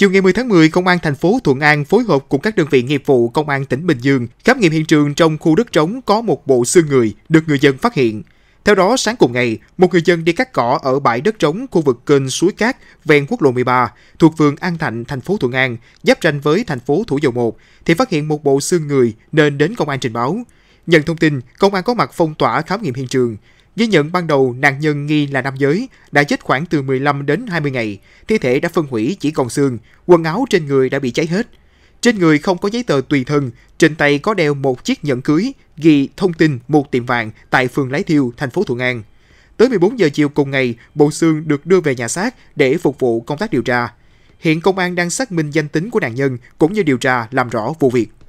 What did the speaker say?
Chiều ngày 10 tháng 10, Công an thành phố Thuận An phối hợp cùng các đơn vị nghiệp vụ Công an tỉnh Bình Dương khám nghiệm hiện trường trong khu đất trống có một bộ xương người được người dân phát hiện. Theo đó, sáng cùng ngày, một người dân đi cắt cỏ ở bãi đất trống khu vực kênh Suối Cát ven quốc lộ 13 thuộc phường An Thạnh, thành phố Thuận An, giáp ranh với thành phố Thủ Dầu Một, thì phát hiện một bộ xương người nên đến công an trình báo. Nhận thông tin, công an có mặt phong tỏa khám nghiệm hiện trường. Ghi nhận ban đầu nạn nhân nghi là nam giới, đã chết khoảng từ 15 đến 20 ngày, thi thể đã phân hủy chỉ còn xương, quần áo trên người đã bị cháy hết. Trên người không có giấy tờ tùy thân, trên tay có đeo một chiếc nhẫn cưới ghi thông tin một tiệm vàng tại phường Lái Thiêu, thành phố Thuận An. Tới 14 giờ chiều cùng ngày, bộ xương được đưa về nhà xác để phục vụ công tác điều tra. Hiện công an đang xác minh danh tính của nạn nhân cũng như điều tra làm rõ vụ việc.